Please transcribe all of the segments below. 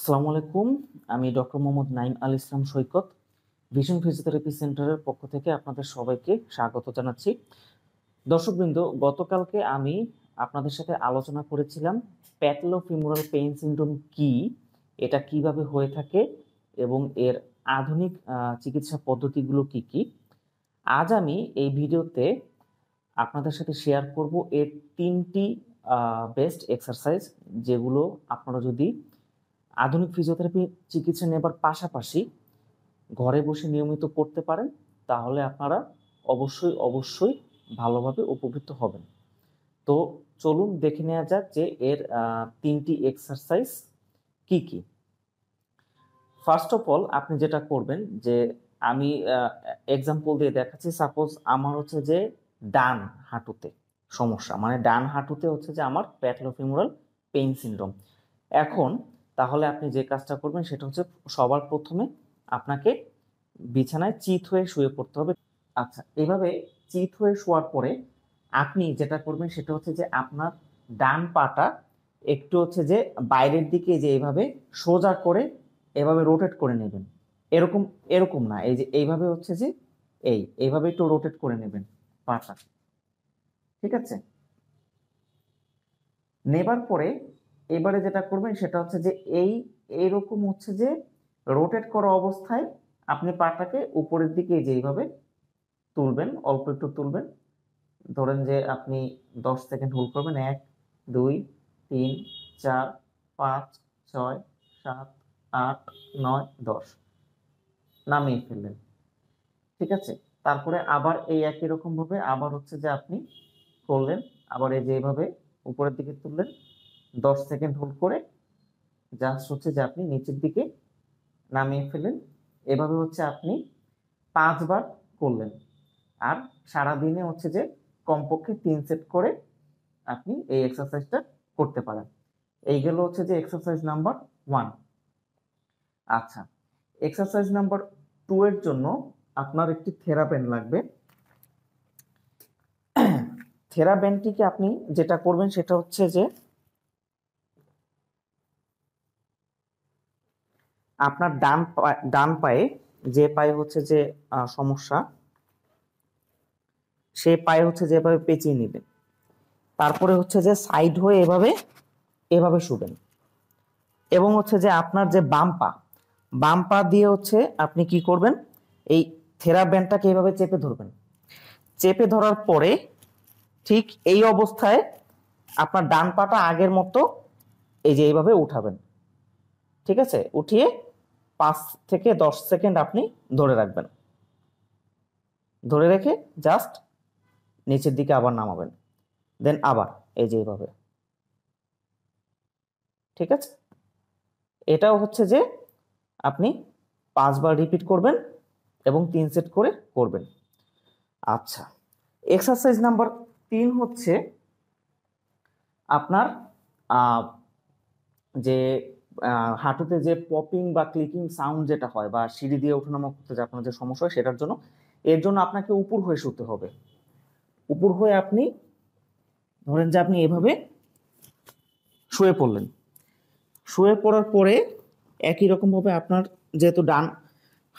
আসসালামু আলাইকুম আমি doctor Mohammad Naim Al Islam Saikat vision physiotherapy সেন্টারের পক্ষ থেকে আপনাদের সবাইকে স্বাগত জানাচ্ছি দর্শকবৃন্দ গতকালকে আমি আপনাদের সাথে আলোচনা করেছিলাম প্যাটলোফিমোরাল পেইন সিন্ড্রোম কি এটা কিভাবে হয়ে থাকে এবং এর আধুনিক চিকিৎসা পদ্ধতিগুলো কি কি আজ আমি এই ভিডিওতে আপনাদের সাথে শেয়ার করব এর তিনটি বেস্ট এক্সারসাইজ যেগুলো আপনারা যদি আধুনিক ফিজিওথেরাপি চিকিৎসা নেবার পাশাপাশি ঘরে বসে নিয়মিত করতে পারেন তাহলে আপনারা অবশ্যই অবশ্যই ভালোভাবে উপকৃত হবেন তো চলুন দেখে নেওয়া যাক যে এর তিনটি এক্সারসাইজ কি কি ফার্স্ট অফ অল আপনি যেটা করবেন যে আমি এক্সাম্পল দিয়ে দেখাচ্ছি সাপোজ আমার হচ্ছে যে ডান হাঁটুতে সমস্যা মানে ডান হাঁটুতে হচ্ছে যে আমার প্যাটলোফিমোরাল পেইন সিন্ড্রোম এখন তাহলে আপনি যে কাজটা করবেন সেটা হচ্ছে সবার প্রথমে আপনাকে বিছানায় চিত হয়ে শুয়ে পড়তে হবে আচ্ছা এভাবে চিত হয়ে শোয়ার পরে আপনি যেটা করবেন সেটা হচ্ছে যে আপনার ডান পাটা একটু হচ্ছে যে বাইরের দিকে যে এইভাবে সোজা করে এভাবে রোটেট করে নেবেন এরকম এরকম না এই যে এইভাবে হচ্ছে যে এই এইভাবে একটু রোটেট করে নেবেন পাটা ঠিক আছে নেবার পরে এবারে যেটা করবেন সেটা হচ্ছে যে এই এইরকম হচ্ছে যে রোটেট করা অবস্থায় আপনি পাটাকে উপরের দিকে যেইভাবে তুলবেন অল্প একটু তুলবেন ধরেন যে আপনি দশ সেকেন্ড হোল্ড করবেন এক দুই তিন চার পাঁচ ছয় সাত আট নয় দশ নামিয়ে ফেললেন ঠিক আছে তারপরে আবার এই একই রকমভাবে আবার হচ্ছে যে আপনি করলেন আবার এই যেভাবে উপরের দিকে তুললেন দশ সেকেন্ড হোল্ড করে জাস্ট হচ্ছে যে আপনি নিচের দিকে নামিয়ে ফেলেন এভাবে হচ্ছে আপনি পাঁচবার করলেন আর সারাদিনে হচ্ছে যে কমপক্ষে তিন সেট করে আপনি এই এক্সারসাইজটা করতে পারেন এই গেল হচ্ছে যে এক্সারসাইজ নাম্বার ওয়ান আচ্ছা এক্সারসাইজ নাম্বার টু এর জন্য আপনার একটি থেরাপেন লাগবে থেরাপেনটিকে আপনি যেটা করবেন সেটা হচ্ছে যে আপনার ডান ডান পায়ে যে পায়ে হচ্ছে যে সমস্যা সে পায়ে হচ্ছে যেভাবে পেঁচিয়ে নেবেন তারপরে হচ্ছে যে সাইড হয়ে এভাবে এভাবে শুবেন এবং হচ্ছে যে আপনার যে বাম পা বাম পা দিয়ে হচ্ছে আপনি কি করবেন এই থেরা ব্যান্ডটাকে এভাবে চেপে ধরবেন চেপে ধরার পরে ঠিক এই অবস্থায় আপনার ডান পাটা আগের মতো এই যে এইভাবে উঠাবেন ঠিক আছে উঠিয়ে পাঁচ থেকে দশ সেকেন্ড আপনি ধরে রাখবেন ধরে রেখে জাস্ট নিচের দিকে আবার নামাবেন দেন আবার এই যে এইভাবে ঠিক আছে এটাও হচ্ছে যে আপনি পাঁচবার রিপিট করবেন এবং তিন সেট করে করবেন আচ্ছা এক্সারসাইজ নাম্বার তিন হচ্ছে আপনার যে হাঁটুতে যে পপিং বা ক্লিকিং সাউন্ড যেটা হয় বা সিঁড়ি দিয়ে ওঠানামা করতে যে আপনার যে সমস্যা হয় সেটার জন্য এর জন্য আপনাকে উপর হয়ে শুতে হবে উপর হয়ে আপনি ধরেন যে আপনি এভাবে শুয়ে পড়লেন শুয়ে পড়ার পরে একই রকমভাবে আপনার যেহেতু ডান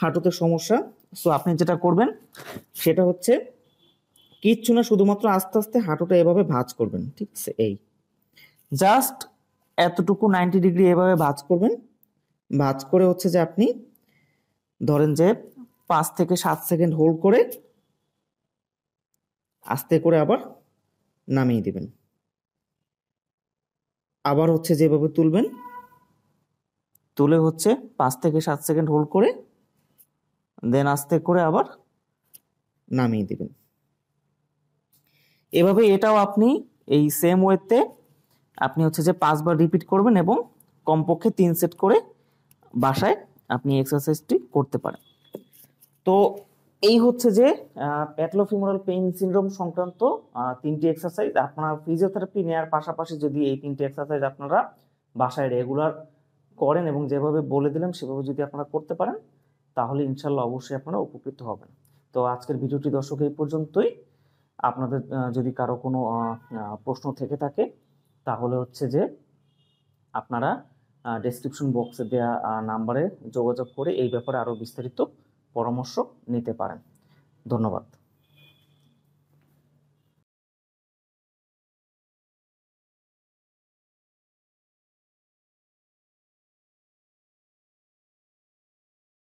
হাঁটুতে সমস্যা সো আপনি যেটা করবেন সেটা হচ্ছে কিচ্ছু না শুধুমাত্র আস্তে আস্তে হাঁটুটা এভাবে ভাঁজ করবেন ঠিক আছে এই জাস্ট এতটুকু নাইনটি ডিগ্রি এভাবে ভাজ করবেন ভাজ করে হচ্ছে যে আপনি ধরেন যে পাঁচ থেকে সাত সেকেন্ড হোল্ড করে আস্তে করে আবার নামিয়ে দিবেন আবার হচ্ছে যেভাবে তুলবেন তুলে হচ্ছে পাঁচ থেকে সাত সেকেন্ড হোল্ড করে দেন আস্তে করে আবার নামিয়ে দিবেন এভাবে এটাও আপনি এই সেম ওয়েতে আপনি হচ্ছে যে পাঁচবার রিপিট করবেন এবং কমপক্ষে তিন সেট করে বাসায় আপনি এক্সারসাইজটি করতে পারেন তো এই হচ্ছে যে প্যাটলোফিমোরাল পেইন সিন্ড্রোম সংক্রান্ত তিনটি এক্সারসাইজ আপনার ফিজিওথেরাপি নেওয়ার পাশাপাশি যদি এই তিনটি এক্সারসাইজ আপনারা বাসায় রেগুলার করেন এবং যেভাবে বলে দিলাম সেভাবে যদি আপনারা করতে পারেন তাহলে ইনশাল্লাহ অবশ্যই আপনারা উপকৃত হবেন তো আজকের ভিডিওটি দর্শক এই পর্যন্তই আপনাদের যদি কারো কোনো প্রশ্ন থেকে থাকে তাহলে হচ্ছে যে আপনারা ডেসক্রিপশন বক্সে দেওয়া নাম্বারে যোগাযোগ করে এই ব্যাপারে আরও বিস্তারিত পরামর্শ নিতে পারেন ধন্যবাদ